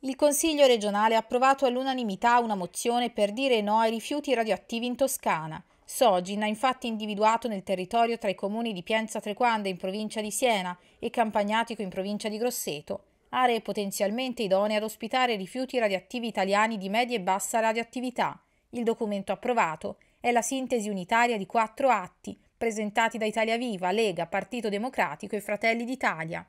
Il Consiglio regionale ha approvato all'unanimità una mozione per dire no ai rifiuti radioattivi in Toscana. Sogin ha infatti individuato nel territorio tra i comuni di Pienza Trequanda in provincia di Siena e Campagnatico in provincia di Grosseto aree potenzialmente idonee ad ospitare rifiuti radioattivi italiani di media e bassa radioattività. Il documento approvato è la sintesi unitaria di quattro atti presentati da Italia Viva, Lega, Partito Democratico e Fratelli d'Italia.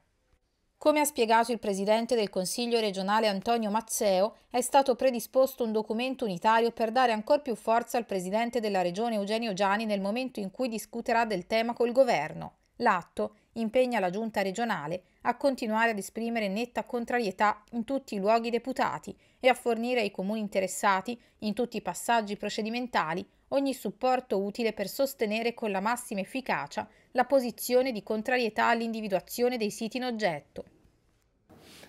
Come ha spiegato il presidente del Consiglio regionale Antonio Mazzeo, è stato predisposto un documento unitario per dare ancora più forza al presidente della regione Eugenio Giani nel momento in cui discuterà del tema col governo. L'atto impegna la giunta regionale a continuare ad esprimere netta contrarietà in tutti i luoghi deputati e a fornire ai comuni interessati, in tutti i passaggi procedimentali, ogni supporto utile per sostenere con la massima efficacia la posizione di contrarietà all'individuazione dei siti in oggetto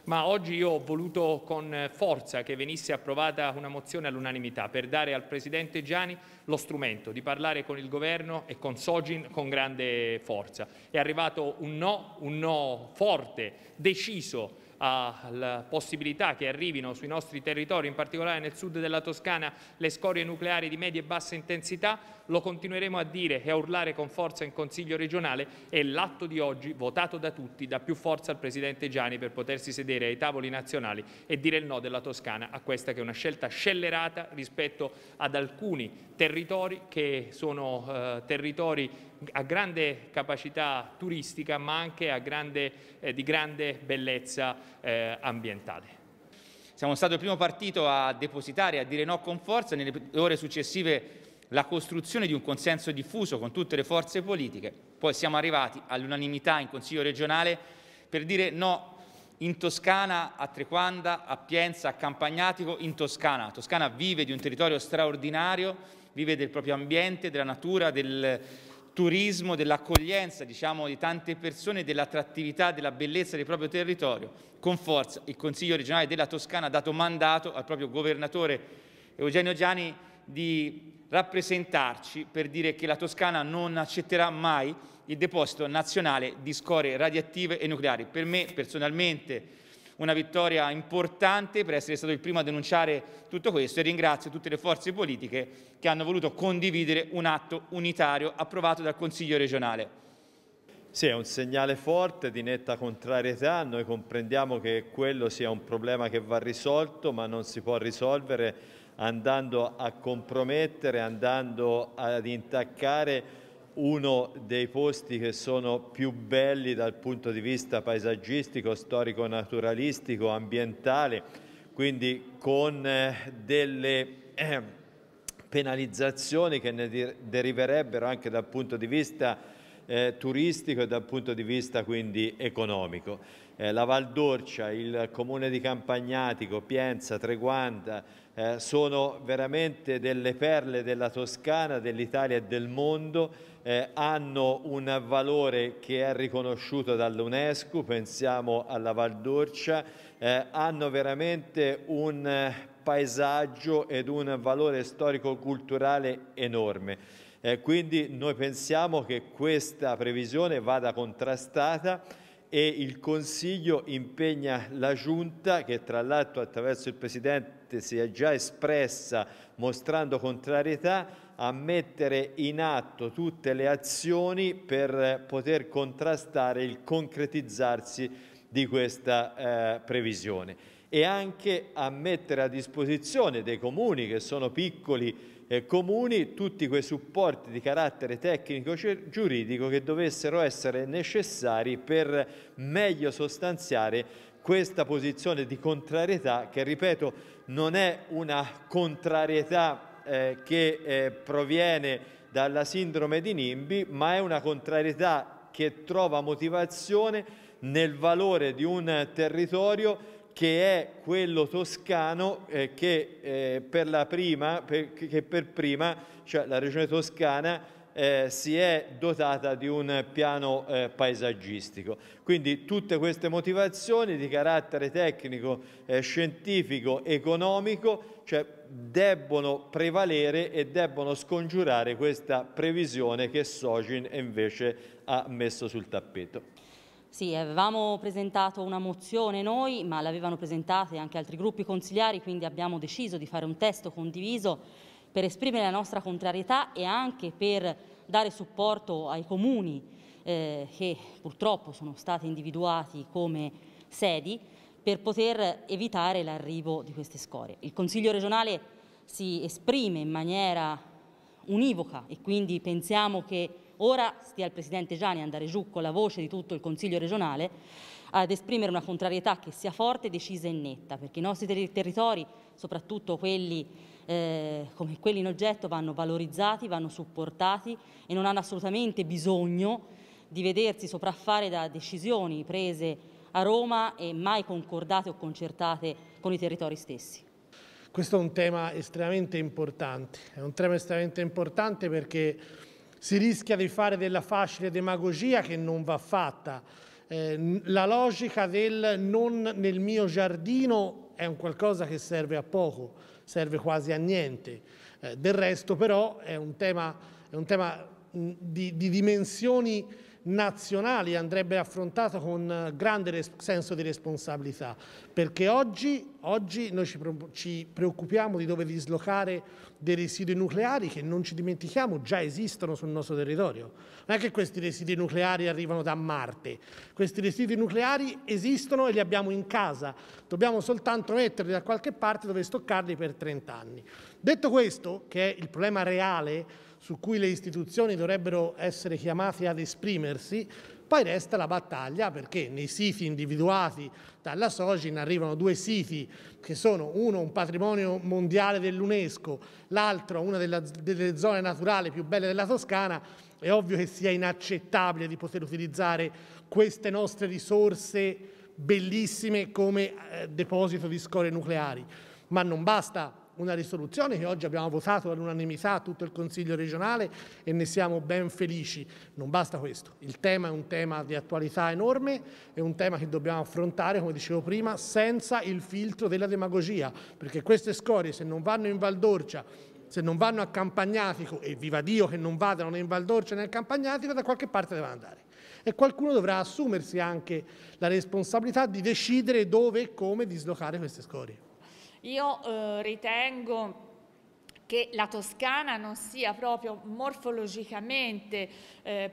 ma oggi io ho voluto con forza che venisse approvata una mozione all'unanimità per dare al Presidente Gianni lo strumento di parlare con il Governo e con Sogin con grande forza. È arrivato un no, un no forte, deciso, alla possibilità che arrivino sui nostri territori, in particolare nel sud della Toscana, le scorie nucleari di media e bassa intensità, lo continueremo a dire e a urlare con forza in Consiglio regionale e l'atto di oggi, votato da tutti, dà più forza al Presidente Gianni per potersi sedere ai tavoli nazionali e dire il no della Toscana a questa che è una scelta scellerata rispetto ad alcuni territori che sono eh, territori a grande capacità turistica ma anche grande, eh, di grande bellezza eh, ambientale. Siamo stato il primo partito a depositare, a dire no con forza, nelle ore successive la costruzione di un consenso diffuso con tutte le forze politiche, poi siamo arrivati all'unanimità in Consiglio regionale per dire no in Toscana, a Trequanda, a Pienza, a Campagnatico, in Toscana. Toscana vive di un territorio straordinario, vive del proprio ambiente, della natura, del, turismo, dell'accoglienza diciamo, di tante persone, dell'attrattività, della bellezza del proprio territorio. Con forza il Consiglio regionale della Toscana ha dato mandato al proprio governatore Eugenio Gianni di rappresentarci per dire che la Toscana non accetterà mai il deposito nazionale di scorie radioattive e nucleari. Per me personalmente una vittoria importante per essere stato il primo a denunciare tutto questo e ringrazio tutte le forze politiche che hanno voluto condividere un atto unitario approvato dal Consiglio regionale. Sì, è un segnale forte di netta contrarietà, noi comprendiamo che quello sia un problema che va risolto ma non si può risolvere andando a compromettere, andando ad intaccare uno dei posti che sono più belli dal punto di vista paesaggistico, storico-naturalistico, ambientale, quindi con eh, delle eh, penalizzazioni che ne deriverebbero anche dal punto di vista eh, turistico e dal punto di vista quindi economico. la Val d'Orcia, il comune di Campagnatico, Pienza, Treguanda sono veramente delle perle della Toscana, dell'Italia e del mondo eh, hanno un valore che è riconosciuto dall'UNESCO, pensiamo alla Valdorcia, eh, hanno veramente un paesaggio ed un valore storico-culturale enorme. Eh, quindi noi pensiamo che questa previsione vada contrastata e il Consiglio impegna la Giunta, che tra l'altro attraverso il Presidente si è già espressa mostrando contrarietà, a mettere in atto tutte le azioni per poter contrastare il concretizzarsi di questa eh, previsione e anche a mettere a disposizione dei comuni che sono piccoli eh, comuni tutti quei supporti di carattere tecnico giuridico che dovessero essere necessari per meglio sostanziare questa posizione di contrarietà che ripeto non è una contrarietà eh, che eh, proviene dalla sindrome di Nimbi, ma è una contrarietà che trova motivazione nel valore di un territorio che è quello toscano eh, che, eh, per prima, per, che, per prima, cioè la regione toscana, eh, si è dotata di un piano eh, paesaggistico. Quindi tutte queste motivazioni di carattere tecnico, eh, scientifico, economico, cioè debbono prevalere e debbono scongiurare questa previsione che Sogin invece ha messo sul tappeto. Sì, avevamo presentato una mozione noi, ma l'avevano presentata anche altri gruppi consigliari, quindi abbiamo deciso di fare un testo condiviso per esprimere la nostra contrarietà e anche per dare supporto ai comuni eh, che purtroppo sono stati individuati come sedi per poter evitare l'arrivo di queste scorie. Il Consiglio regionale si esprime in maniera univoca e quindi pensiamo che ora stia il Presidente Gianni a andare giù con la voce di tutto il Consiglio regionale ad esprimere una contrarietà che sia forte, decisa e netta, perché i nostri ter territori, soprattutto quelli eh, come quelli in oggetto vanno valorizzati, vanno supportati e non hanno assolutamente bisogno di vedersi sopraffare da decisioni prese a Roma e mai concordate o concertate con i territori stessi. Questo è un tema estremamente importante, è un tema estremamente importante perché si rischia di fare della facile demagogia che non va fatta. Eh, la logica del non nel mio giardino è un qualcosa che serve a poco serve quasi a niente. Eh, del resto però è un tema, è un tema di, di dimensioni nazionali andrebbe affrontato con grande senso di responsabilità, perché oggi, oggi noi ci, ci preoccupiamo di dove dislocare dei residui nucleari che non ci dimentichiamo già esistono sul nostro territorio. Non è che questi residui nucleari arrivano da Marte, questi residui nucleari esistono e li abbiamo in casa, dobbiamo soltanto metterli da qualche parte dove stoccarli per 30 anni. Detto questo, che è il problema reale, su cui le istituzioni dovrebbero essere chiamate ad esprimersi, poi resta la battaglia perché nei siti individuati dalla Sogin arrivano due siti che sono uno un patrimonio mondiale dell'UNESCO, l'altro una della, delle zone naturali più belle della Toscana. È ovvio che sia inaccettabile di poter utilizzare queste nostre risorse bellissime come eh, deposito di scorie nucleari, ma non basta una risoluzione che oggi abbiamo votato all'unanimità tutto il Consiglio regionale e ne siamo ben felici. Non basta questo, il tema è un tema di attualità enorme, è un tema che dobbiamo affrontare, come dicevo prima, senza il filtro della demagogia, perché queste scorie se non vanno in Valdorcia se non vanno a Campagnatico, e viva Dio che non vadano né in Valdorcia né a Campagnatico, da qualche parte devono andare. E qualcuno dovrà assumersi anche la responsabilità di decidere dove e come dislocare queste scorie. Io eh, ritengo che la Toscana non sia proprio morfologicamente eh,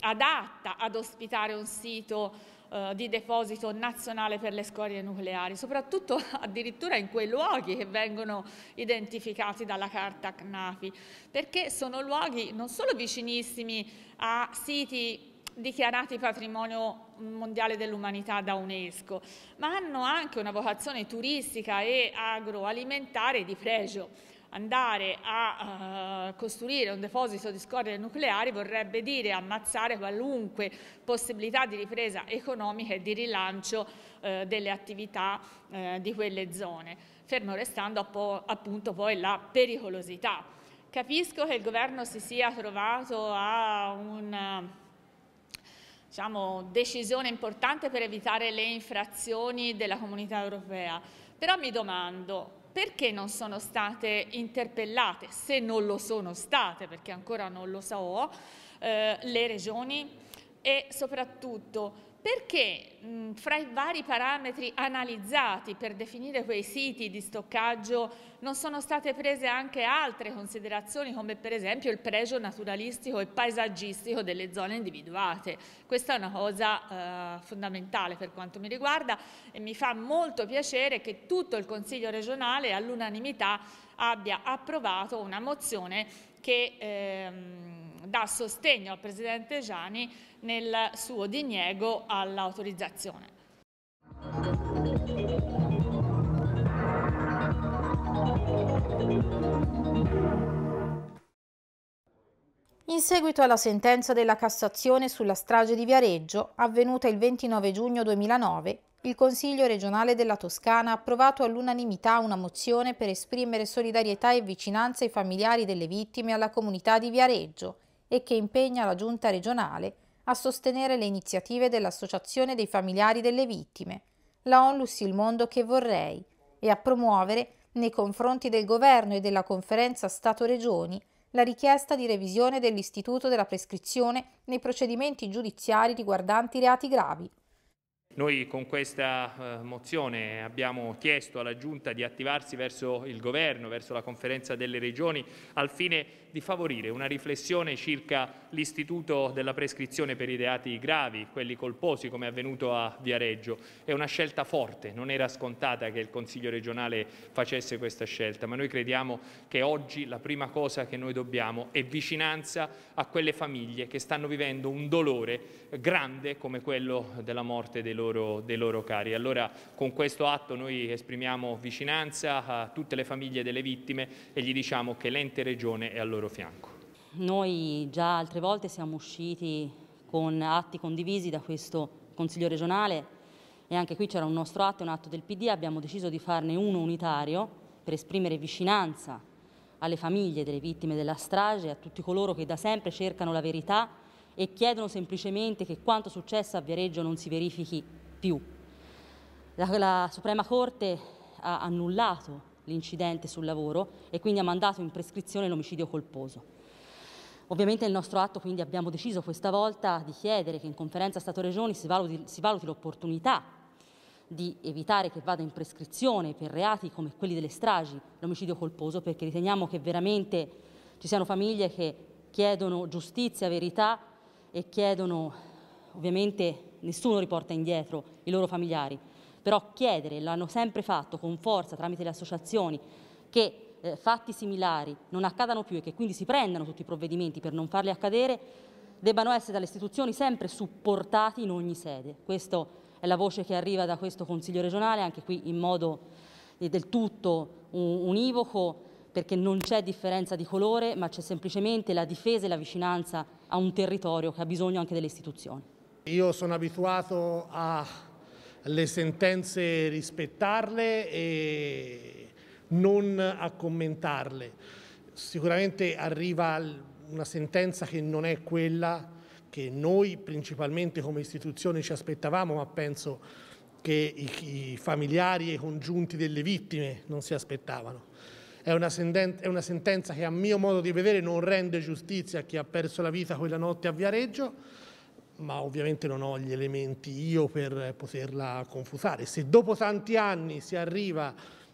adatta ad ospitare un sito eh, di deposito nazionale per le scorie nucleari, soprattutto addirittura in quei luoghi che vengono identificati dalla carta CNAFI, perché sono luoghi non solo vicinissimi a siti dichiarati patrimonio mondiale dell'umanità da UNESCO, ma hanno anche una vocazione turistica e agroalimentare di pregio. Andare a uh, costruire un deposito di scorie nucleari vorrebbe dire ammazzare qualunque possibilità di ripresa economica e di rilancio uh, delle attività uh, di quelle zone, fermo restando po appunto poi la pericolosità. Capisco che il governo si sia trovato a un diciamo, decisione importante per evitare le infrazioni della comunità europea. Però mi domando, perché non sono state interpellate, se non lo sono state, perché ancora non lo so, eh, le regioni e soprattutto perché mh, fra i vari parametri analizzati per definire quei siti di stoccaggio non sono state prese anche altre considerazioni come per esempio il pregio naturalistico e paesaggistico delle zone individuate. Questa è una cosa eh, fondamentale per quanto mi riguarda e mi fa molto piacere che tutto il Consiglio regionale all'unanimità abbia approvato una mozione che... Ehm, dà sostegno al Presidente Gianni nel suo diniego all'autorizzazione. In seguito alla sentenza della Cassazione sulla strage di Viareggio, avvenuta il 29 giugno 2009, il Consiglio regionale della Toscana ha approvato all'unanimità una mozione per esprimere solidarietà e vicinanza ai familiari delle vittime e alla comunità di Viareggio e che impegna la Giunta regionale a sostenere le iniziative dell'Associazione dei familiari delle vittime, la Onlus Il Mondo che vorrei e a promuovere nei confronti del Governo e della Conferenza Stato-Regioni la richiesta di revisione dell'istituto della prescrizione nei procedimenti giudiziari riguardanti reati gravi. Noi con questa eh, mozione abbiamo chiesto alla Giunta di attivarsi verso il Governo, verso la Conferenza delle Regioni, al fine di favorire una riflessione circa l'istituto della prescrizione per i reati gravi, quelli colposi come è avvenuto a Viareggio. È una scelta forte, non era scontata che il Consiglio regionale facesse questa scelta, ma noi crediamo che oggi la prima cosa che noi dobbiamo è vicinanza a quelle famiglie che stanno vivendo un dolore grande come quello della morte dei loro, dei loro cari. Allora con questo atto noi esprimiamo vicinanza a tutte le famiglie delle vittime e gli diciamo che l'ente regione è a loro loro fianco. Noi già altre volte siamo usciti con atti condivisi da questo Consiglio regionale e anche qui c'era un nostro atto, un atto del PD, abbiamo deciso di farne uno unitario per esprimere vicinanza alle famiglie delle vittime della strage, a tutti coloro che da sempre cercano la verità e chiedono semplicemente che quanto successo a Viareggio non si verifichi più. La, la Suprema Corte ha annullato l'incidente sul lavoro e quindi ha mandato in prescrizione l'omicidio colposo. Ovviamente nel nostro atto quindi abbiamo deciso questa volta di chiedere che in conferenza Stato-Regioni si valuti, si valuti l'opportunità di evitare che vada in prescrizione per reati come quelli delle stragi, l'omicidio colposo, perché riteniamo che veramente ci siano famiglie che chiedono giustizia, verità e chiedono, ovviamente nessuno riporta indietro i loro familiari però chiedere, l'hanno sempre fatto con forza tramite le associazioni, che eh, fatti similari non accadano più e che quindi si prendano tutti i provvedimenti per non farli accadere, debbano essere dalle istituzioni sempre supportati in ogni sede. Questa è la voce che arriva da questo Consiglio regionale, anche qui in modo eh, del tutto univoco, perché non c'è differenza di colore, ma c'è semplicemente la difesa e la vicinanza a un territorio che ha bisogno anche delle istituzioni. Io sono abituato a le sentenze rispettarle e non a commentarle. Sicuramente arriva una sentenza che non è quella che noi principalmente come istituzione ci aspettavamo, ma penso che i, i familiari e i congiunti delle vittime non si aspettavano. È una, è una sentenza che a mio modo di vedere non rende giustizia a chi ha perso la vita quella notte a Viareggio, ma ovviamente non ho gli elementi io per poterla confutare. Se dopo tanti anni si arriva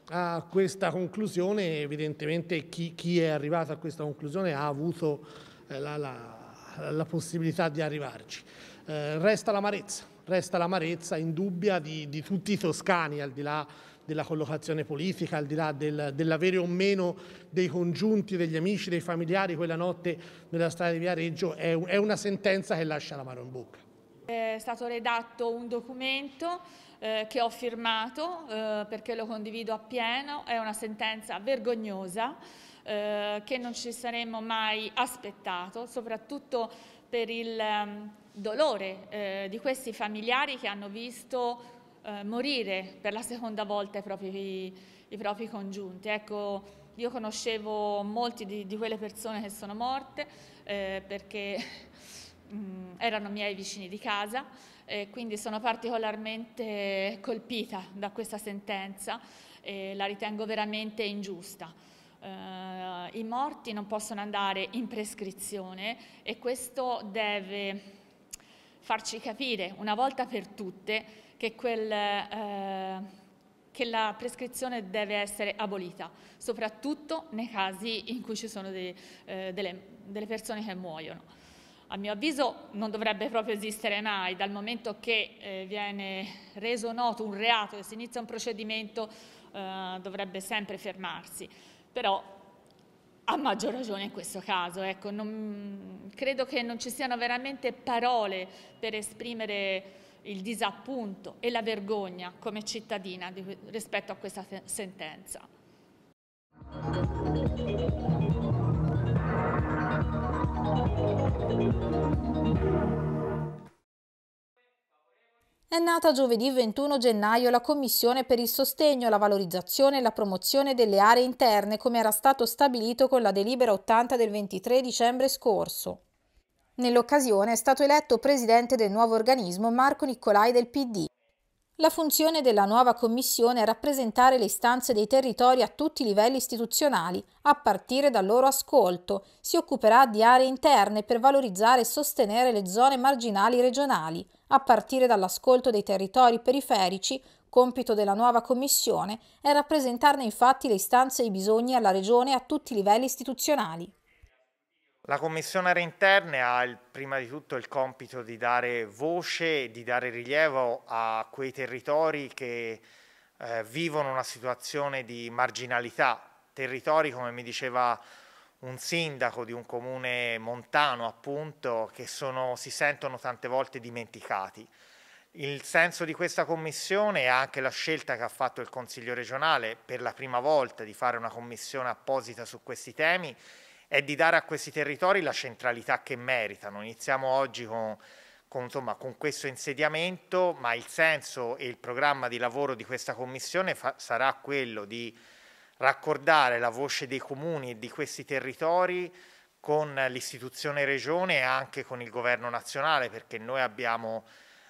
a questa conclusione, evidentemente chi, chi è arrivato a questa conclusione ha avuto eh, la, la, la possibilità di arrivarci. Eh, resta l'amarezza, resta l'amarezza indubbia di, di tutti i toscani, al di là della collocazione politica, al di là del, dell'avere o meno dei congiunti, degli amici, dei familiari quella notte nella strada di Viareggio, è, è una sentenza che lascia la mano in bocca. È stato redatto un documento eh, che ho firmato eh, perché lo condivido appieno, è una sentenza vergognosa eh, che non ci saremmo mai aspettato, soprattutto per il ehm, dolore eh, di questi familiari che hanno visto eh, morire per la seconda volta i propri, i propri congiunti. Ecco, io conoscevo molti di, di, quelle persone che sono morte eh, perché mm, erano miei vicini di casa e quindi sono particolarmente colpita da questa sentenza e la ritengo veramente ingiusta. Eh, I morti non possono andare in prescrizione e questo deve farci capire una volta per tutte che, quel, eh, che la prescrizione deve essere abolita, soprattutto nei casi in cui ci sono dei, eh, delle, delle persone che muoiono a mio avviso non dovrebbe proprio esistere mai, dal momento che eh, viene reso noto un reato e si inizia un procedimento eh, dovrebbe sempre fermarsi, però a maggior ragione in questo caso. Ecco, non, credo che non ci siano veramente parole per esprimere il disappunto e la vergogna come cittadina di, rispetto a questa sentenza. È nata giovedì 21 gennaio la Commissione per il sostegno, la valorizzazione e la promozione delle aree interne, come era stato stabilito con la delibera 80 del 23 dicembre scorso. Nell'occasione è stato eletto presidente del nuovo organismo Marco Nicolai del PD. La funzione della nuova commissione è rappresentare le istanze dei territori a tutti i livelli istituzionali, a partire dal loro ascolto. Si occuperà di aree interne per valorizzare e sostenere le zone marginali regionali, a partire dall'ascolto dei territori periferici. Compito della nuova commissione è rappresentarne infatti le istanze e i bisogni alla regione a tutti i livelli istituzionali. La Commissione Aree Interne ha il, prima di tutto il compito di dare voce, di dare rilievo a quei territori che eh, vivono una situazione di marginalità, territori come mi diceva un sindaco di un comune montano appunto che sono, si sentono tante volte dimenticati. Il senso di questa commissione è anche la scelta che ha fatto il Consiglio regionale per la prima volta di fare una commissione apposita su questi temi è di dare a questi territori la centralità che meritano. Iniziamo oggi con, con, insomma, con questo insediamento, ma il senso e il programma di lavoro di questa Commissione sarà quello di raccordare la voce dei comuni e di questi territori con l'istituzione regione e anche con il governo nazionale, perché noi abbiamo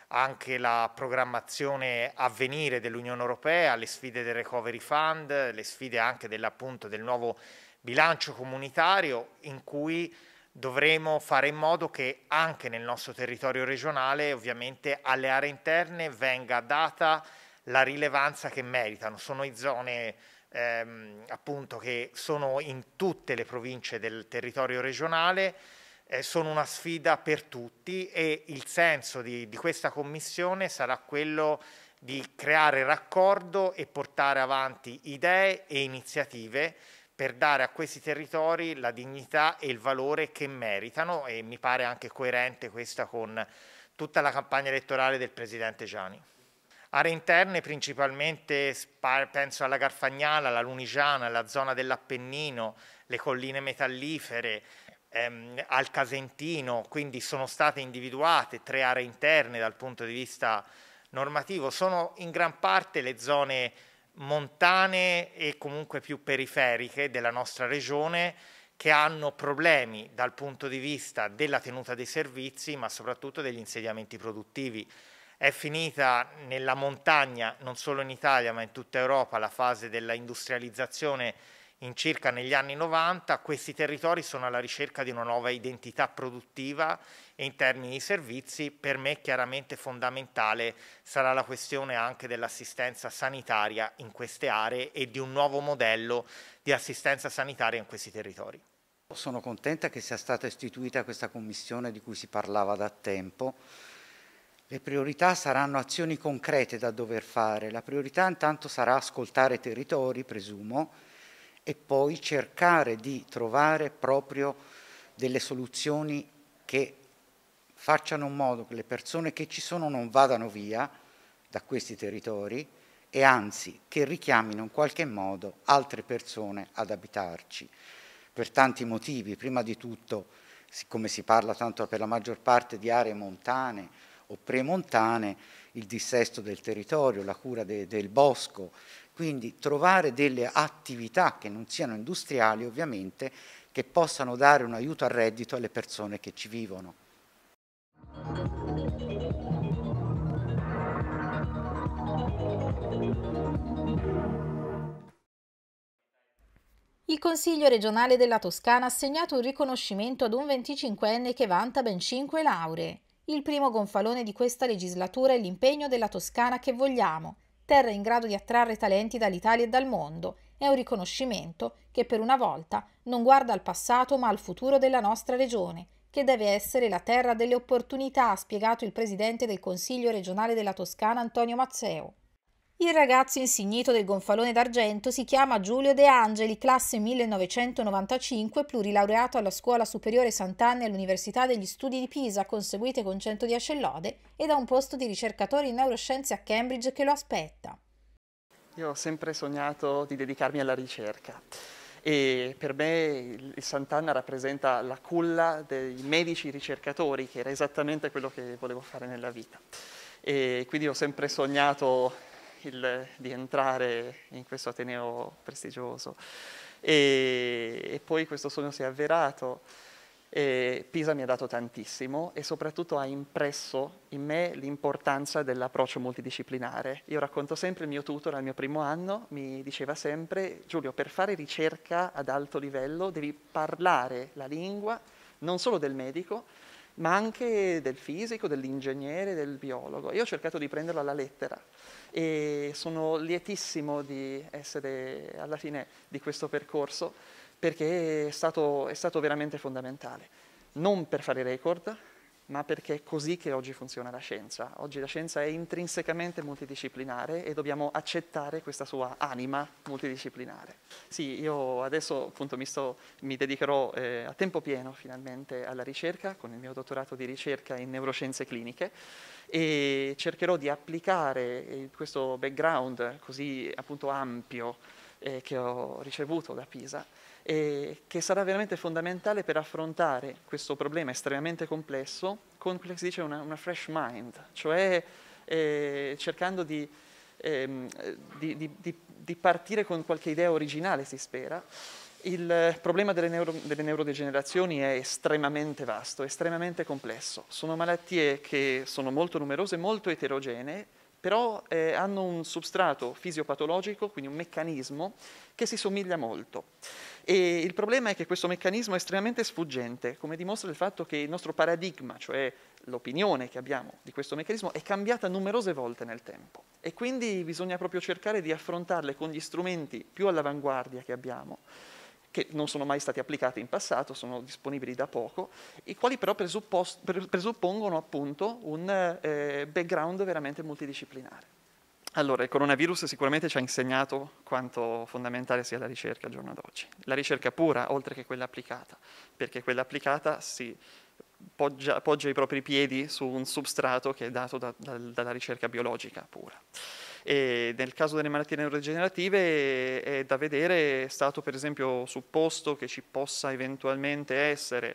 anche la programmazione a venire dell'Unione Europea, le sfide del Recovery Fund, le sfide anche del nuovo bilancio comunitario in cui dovremo fare in modo che anche nel nostro territorio regionale ovviamente alle aree interne venga data la rilevanza che meritano. Sono zone ehm, appunto che sono in tutte le province del territorio regionale, eh, sono una sfida per tutti e il senso di, di questa commissione sarà quello di creare raccordo e portare avanti idee e iniziative per dare a questi territori la dignità e il valore che meritano e mi pare anche coerente questa con tutta la campagna elettorale del Presidente Gianni. Aree interne principalmente penso alla Garfagnana, alla Lunigiana, alla zona dell'Appennino, le colline metallifere, ehm, al Casentino, quindi sono state individuate tre aree interne dal punto di vista normativo, sono in gran parte le zone montane e comunque più periferiche della nostra regione che hanno problemi dal punto di vista della tenuta dei servizi ma soprattutto degli insediamenti produttivi. È finita nella montagna, non solo in Italia ma in tutta Europa, la fase della industrializzazione in circa negli anni 90 questi territori sono alla ricerca di una nuova identità produttiva e in termini di servizi per me chiaramente fondamentale sarà la questione anche dell'assistenza sanitaria in queste aree e di un nuovo modello di assistenza sanitaria in questi territori. Sono contenta che sia stata istituita questa commissione di cui si parlava da tempo. Le priorità saranno azioni concrete da dover fare. La priorità intanto sarà ascoltare i territori, presumo, e poi cercare di trovare proprio delle soluzioni che facciano in modo che le persone che ci sono non vadano via da questi territori e anzi che richiamino in qualche modo altre persone ad abitarci per tanti motivi, prima di tutto siccome si parla tanto per la maggior parte di aree montane o premontane, il dissesto del territorio, la cura de del bosco, quindi trovare delle attività che non siano industriali ovviamente, che possano dare un aiuto al reddito alle persone che ci vivono. Il Consiglio regionale della Toscana ha assegnato un riconoscimento ad un 25enne che vanta ben 5 lauree. Il primo gonfalone di questa legislatura è l'impegno della Toscana che vogliamo, terra in grado di attrarre talenti dall'Italia e dal mondo, è un riconoscimento che per una volta non guarda al passato ma al futuro della nostra regione, che deve essere la terra delle opportunità, ha spiegato il presidente del Consiglio regionale della Toscana Antonio Mazzeo. Il ragazzo insignito del gonfalone d'argento si chiama Giulio De Angeli, classe 1995, plurilaureato alla Scuola Superiore Sant'Anna e all'Università degli Studi di Pisa, conseguite con 110 lode, ed ha un posto di ricercatore in neuroscienze a Cambridge che lo aspetta. Io ho sempre sognato di dedicarmi alla ricerca e per me il Sant'Anna rappresenta la culla dei medici ricercatori, che era esattamente quello che volevo fare nella vita. E quindi ho sempre sognato il, di entrare in questo Ateneo prestigioso. E, e poi questo sogno si è avverato. E Pisa mi ha dato tantissimo e soprattutto ha impresso in me l'importanza dell'approccio multidisciplinare. Io racconto sempre il mio tutor al mio primo anno, mi diceva sempre Giulio, per fare ricerca ad alto livello devi parlare la lingua non solo del medico, ma anche del fisico, dell'ingegnere, del biologo. Io ho cercato di prenderlo alla lettera e sono lietissimo di essere alla fine di questo percorso perché è stato, è stato veramente fondamentale. Non per fare record, ma perché è così che oggi funziona la scienza. Oggi la scienza è intrinsecamente multidisciplinare e dobbiamo accettare questa sua anima multidisciplinare. Sì, io adesso appunto mi, sto, mi dedicherò eh, a tempo pieno finalmente alla ricerca con il mio dottorato di ricerca in neuroscienze cliniche e cercherò di applicare eh, questo background così appunto ampio eh, che ho ricevuto da Pisa e che sarà veramente fondamentale per affrontare questo problema estremamente complesso con quello che si dice una, una fresh mind, cioè eh, cercando di, ehm, di, di, di, partire con qualche idea originale, si spera. Il problema delle, neuro, delle neurodegenerazioni è estremamente vasto, estremamente complesso. Sono malattie che sono molto numerose, molto eterogenee però eh, hanno un substrato fisiopatologico, quindi un meccanismo, che si somiglia molto. E il problema è che questo meccanismo è estremamente sfuggente, come dimostra il fatto che il nostro paradigma, cioè l'opinione che abbiamo di questo meccanismo, è cambiata numerose volte nel tempo. E quindi bisogna proprio cercare di affrontarle con gli strumenti più all'avanguardia che abbiamo che non sono mai stati applicati in passato, sono disponibili da poco, i quali però presuppongono appunto un eh, background veramente multidisciplinare. Allora, il coronavirus sicuramente ci ha insegnato quanto fondamentale sia la ricerca al giorno d'oggi. La ricerca pura, oltre che quella applicata, perché quella applicata si poggia, poggia i propri piedi su un substrato che è dato da, da, dalla ricerca biologica pura. E nel caso delle malattie neurodegenerative è da vedere, è stato per esempio supposto che ci possa eventualmente essere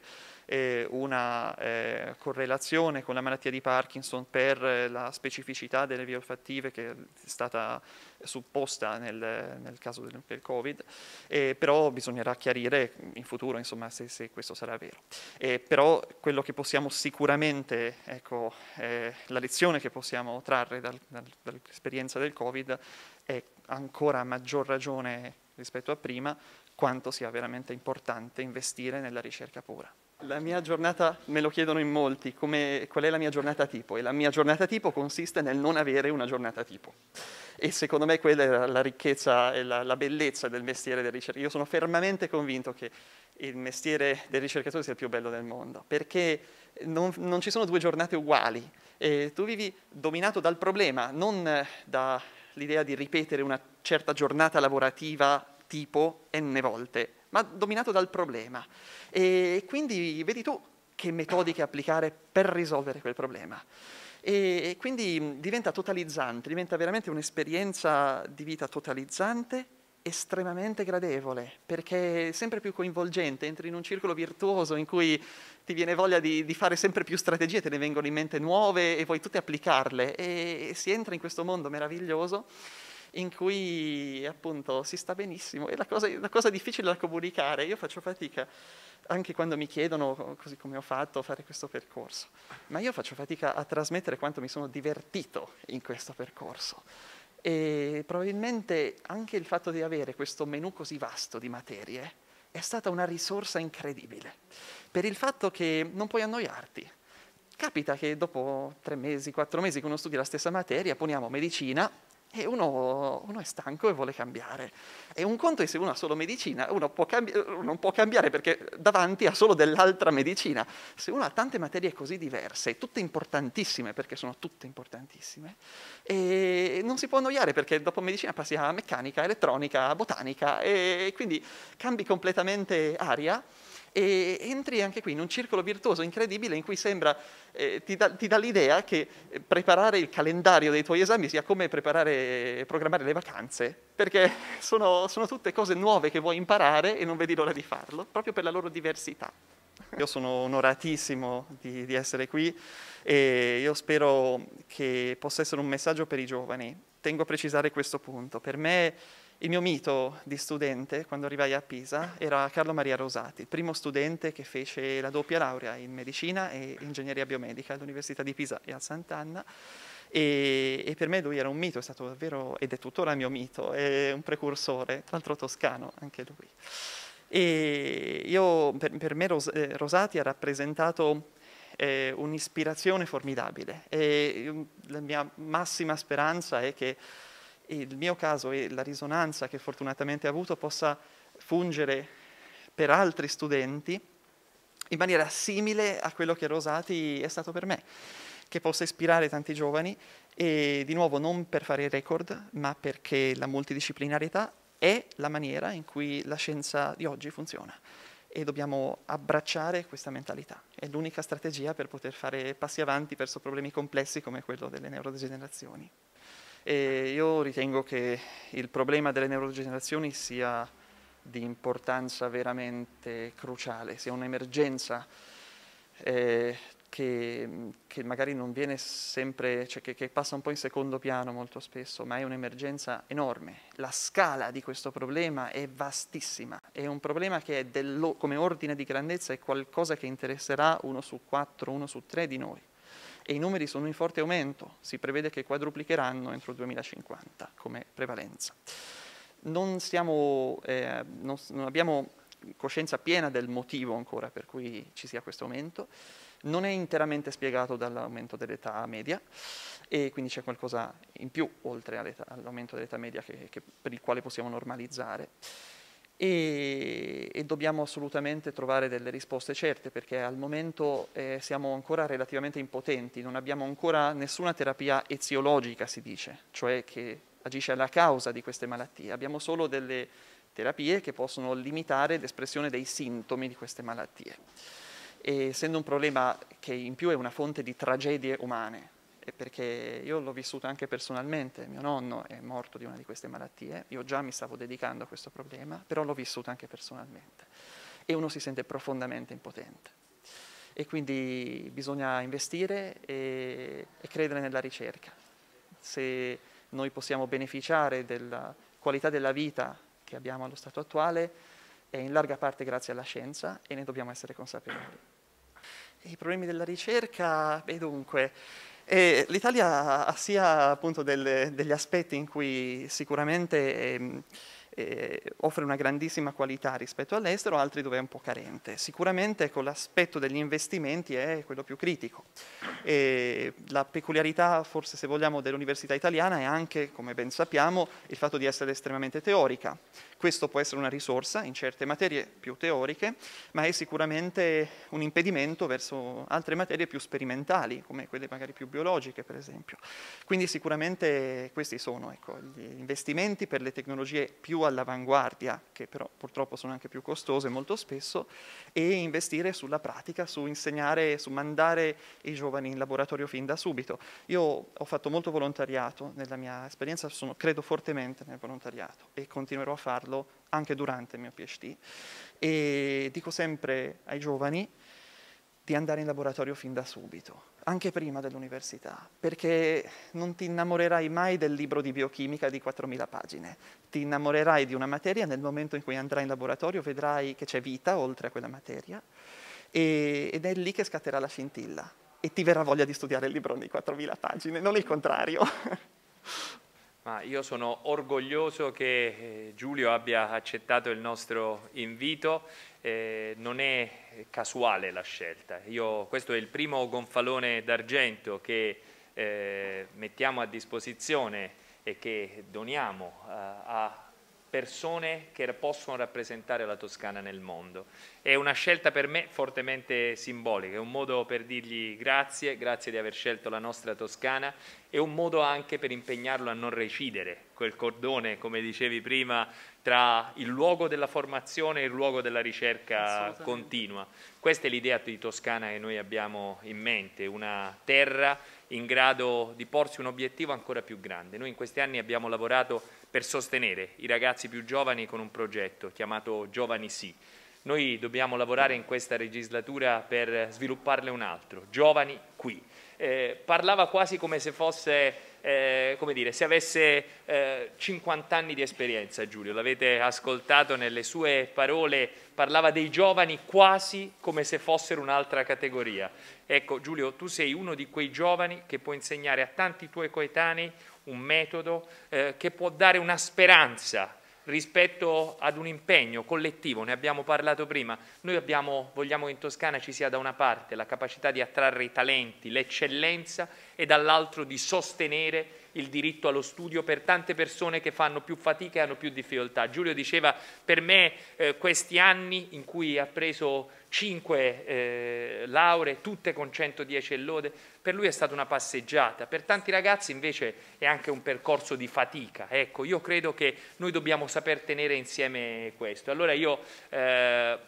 eh, una eh, correlazione con la malattia di Parkinson per eh, la specificità delle vie olfattive che è stata supposta nel, nel caso del, del Covid, eh, però bisognerà chiarire in futuro insomma, se, se, questo sarà vero. Eh, però quello che possiamo sicuramente, ecco, eh, la lezione che possiamo trarre dal, dal, dall'esperienza del Covid è ancora a maggior ragione rispetto a prima quanto sia veramente importante investire nella ricerca pura. La mia giornata, me lo chiedono in molti, come, qual è la mia giornata tipo? E la mia giornata tipo consiste nel non avere una giornata tipo. E secondo me quella è la ricchezza e la, la bellezza del mestiere del ricercatore. Io sono fermamente convinto che il mestiere del ricercatore sia il più bello del mondo, perché non, non ci sono due giornate uguali. E tu vivi dominato dal problema, non dall'idea di ripetere una certa giornata lavorativa tipo n volte ma dominato dal problema. E quindi vedi tu che metodiche applicare per risolvere quel problema. E quindi mm, diventa totalizzante, diventa veramente un'esperienza di vita totalizzante estremamente gradevole, perché è sempre più coinvolgente, entri in un circolo virtuoso in cui ti viene voglia di, di fare sempre più strategie, te ne vengono in mente nuove e vuoi tutte applicarle e, e si entra in questo mondo meraviglioso in cui appunto si sta benissimo e la cosa, la cosa difficile da comunicare, io faccio fatica anche quando mi chiedono, così come ho fatto, fare questo percorso, ma io faccio fatica a trasmettere quanto mi sono divertito in questo percorso. E probabilmente anche il fatto di avere questo menu così vasto di materie è stata una risorsa incredibile, per il fatto che non puoi annoiarti. Capita che dopo tre mesi, quattro mesi che uno studia la stessa materia, poniamo medicina, e uno, uno, è stanco e vuole cambiare. E un conto è se uno ha solo medicina, uno, cambi- non può cambiare perché davanti ha solo dell'altra medicina. Se uno ha tante materie così diverse, tutte importantissime, perché sono tutte importantissime, e non si può annoiare perché dopo medicina passi a meccanica, elettronica, botanica e quindi cambi completamente aria e entri anche qui in un circolo virtuoso incredibile in cui sembra, eh, ti, da, ti dà l'idea che eh, preparare il calendario dei tuoi esami sia come preparare, e eh, programmare le vacanze, perché sono, sono tutte cose nuove che vuoi imparare e non vedi l'ora di farlo, proprio per la loro diversità. Io sono onoratissimo di, di, essere qui e io spero che possa essere un messaggio per i giovani. Tengo a precisare questo punto. Per me il mio mito di studente, quando arrivai a Pisa, era Carlo Maria Rosati, il primo studente che fece la doppia laurea in medicina e ingegneria biomedica all'Università di Pisa e a Sant'Anna. E, e, per me lui era un mito, è stato davvero, ed è tuttora il mio mito, è un precursore, tra l'altro toscano anche lui. E io, per, per me Ros, eh, Rosati ha rappresentato eh, un'ispirazione formidabile e la mia massima speranza è che il mio caso e la risonanza che fortunatamente ha avuto possa fungere per altri studenti in maniera simile a quello che Rosati è stato per me, che possa ispirare tanti giovani e di nuovo non per fare il record, ma perché la multidisciplinarietà è la maniera in cui la scienza di oggi funziona e dobbiamo abbracciare questa mentalità. È l'unica strategia per poter fare passi avanti verso problemi complessi come quello delle neurodegenerazioni. E io ritengo che il problema delle neurodegenerazioni sia di importanza veramente cruciale, sia un'emergenza eh, che, che, magari non viene sempre, cioè che, che passa un po' in secondo piano molto spesso, ma è un'emergenza enorme. La scala di questo problema è vastissima, è un problema che dello, come ordine di grandezza è qualcosa che interesserà uno su quattro, uno su tre di noi e i numeri sono in forte aumento, si prevede che quadruplicheranno entro il 2050 come prevalenza. Non, siamo, eh, non, non abbiamo coscienza piena del motivo ancora per cui ci sia questo aumento, non è interamente spiegato dall'aumento dell'età media e quindi c'è qualcosa in più oltre all'aumento dell'età media che, che, per il quale possiamo normalizzare e, e, dobbiamo assolutamente trovare delle risposte certe perché al momento eh, siamo ancora relativamente impotenti, non abbiamo ancora nessuna terapia eziologica, si dice, cioè che agisce alla causa di queste malattie, abbiamo solo delle terapie che possono limitare l'espressione dei sintomi di queste malattie. E essendo un problema che in più è una fonte di tragedie umane, perché io l'ho vissuto anche personalmente, mio nonno è morto di una di queste malattie, io già mi stavo dedicando a questo problema, però l'ho vissuto anche personalmente e uno si sente profondamente impotente. E quindi bisogna investire e, e credere nella ricerca. Se noi possiamo beneficiare della qualità della vita che abbiamo allo stato attuale, è in larga parte grazie alla scienza e ne dobbiamo essere consapevoli. I problemi della ricerca, beh dunque, e L'Italia ha sia appunto del, degli aspetti in cui sicuramente... Ehm, eh, offre una grandissima qualità rispetto all'estero, altri dove è un po' carente. Sicuramente con l'aspetto degli investimenti è quello più critico. E la peculiarità, forse se vogliamo, dell'università italiana è anche, come ben sappiamo, il fatto di essere estremamente teorica. Questo può essere una risorsa in certe materie più teoriche, ma è sicuramente un impedimento verso altre materie più sperimentali, come quelle magari più biologiche, per esempio. Quindi sicuramente questi sono ecco, gli investimenti per le tecnologie più all'avanguardia, che però purtroppo sono anche più costose molto spesso, e investire sulla pratica, su insegnare, su mandare i giovani in laboratorio fin da subito. Io ho fatto molto volontariato nella mia esperienza, sono, credo fortemente nel volontariato e continuerò a farlo farlo anche durante il mio PhD. E dico sempre ai giovani di andare in laboratorio fin da subito, anche prima dell'università, perché non ti innamorerai mai del libro di biochimica di 4.000 pagine, ti innamorerai di una materia nel momento in cui andrai in laboratorio, vedrai che c'è vita oltre a quella materia e, ed è lì che scatterà la scintilla e ti verrà voglia di studiare il libro di 4.000 pagine, non il contrario. Ma io sono orgoglioso che eh, Giulio abbia accettato il nostro invito, eh, non è casuale la scelta. Io, questo è il primo gonfalone d'argento che eh, mettiamo a disposizione e che doniamo eh, a persone che possono rappresentare la Toscana nel mondo. È una scelta per me fortemente simbolica, è un modo per dirgli grazie, grazie di aver scelto la nostra Toscana, è un modo anche per impegnarlo a non recidere quel cordone, come dicevi prima, tra il luogo della formazione e il luogo della ricerca continua. Questa è l'idea di Toscana che noi abbiamo in mente, una terra in grado di porsi un obiettivo ancora più grande. Noi in questi anni abbiamo lavorato per sostenere i ragazzi più giovani con un progetto chiamato Giovani Sì. Noi dobbiamo lavorare in questa legislatura per svilupparle un altro, Giovani Qui. Eh, parlava quasi come se fosse, eh, come dire, se avesse eh, 50 anni di esperienza Giulio, l'avete ascoltato nelle sue parole, parlava dei giovani quasi come se fossero un'altra categoria. Ecco Giulio, tu sei uno di quei giovani che può insegnare a tanti tuoi coetanei un metodo eh, che può dare una speranza rispetto ad un impegno collettivo, ne abbiamo parlato prima, noi abbiamo, vogliamo che in Toscana ci sia da una parte la capacità di attrarre i talenti, l'eccellenza e dall'altro di sostenere il diritto allo studio per tante persone che fanno più fatica e hanno più difficoltà. Giulio diceva per me eh, questi anni in cui ha preso cinque eh, lauree, tutte con 110 e lode, per lui è stata una passeggiata, per tanti ragazzi invece è anche un percorso di fatica. Ecco, io credo che noi dobbiamo saper tenere insieme questo. Allora io... Eh,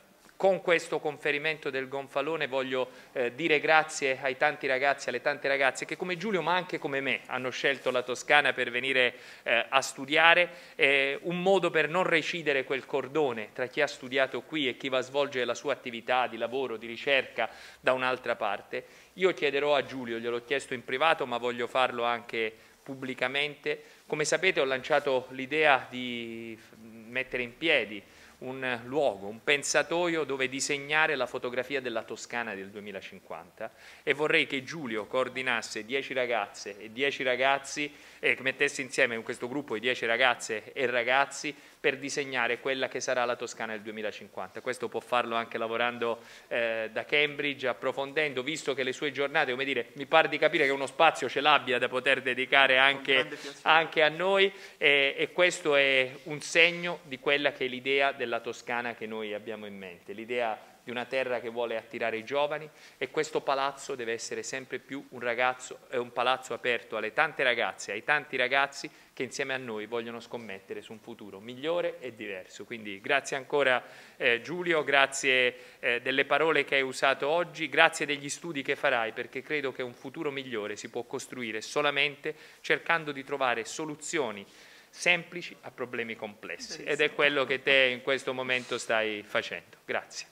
con questo conferimento del gonfalone voglio eh, dire grazie ai tanti ragazzi, alle tante ragazze che come Giulio ma anche come me hanno scelto la Toscana per venire eh, a studiare, eh, un modo per non recidere quel cordone tra chi ha studiato qui e chi va a svolgere la sua attività di lavoro, di ricerca da un'altra parte. Io chiederò a Giulio, gliel'ho chiesto in privato ma voglio farlo anche pubblicamente, come sapete ho lanciato l'idea di mettere in piedi un luogo, un pensatoio dove disegnare la fotografia della Toscana del 2050 e vorrei che Giulio coordinasse 10 ragazze e 10 ragazzi e mettesse insieme in questo gruppo i 10 ragazze e ragazzi per disegnare quella che sarà la Toscana del 2050. Questo può farlo anche lavorando eh, da Cambridge, approfondendo, visto che le sue giornate, come dire, mi pare di capire che uno spazio ce l'abbia da poter dedicare anche, anche a noi e, e questo è un segno di quella che è l'idea della della Toscana che noi abbiamo in mente, l'idea di una terra che vuole attirare i giovani e questo palazzo deve essere sempre più un, ragazzo, è eh, un palazzo aperto alle tante ragazze, ai tanti ragazzi che insieme a noi vogliono scommettere su un futuro migliore e diverso. Quindi grazie ancora eh, Giulio, grazie eh, delle parole che hai usato oggi, grazie degli studi che farai perché credo che un futuro migliore si può costruire solamente cercando di trovare soluzioni semplici a problemi complessi ed è quello che te in questo momento stai facendo. Grazie.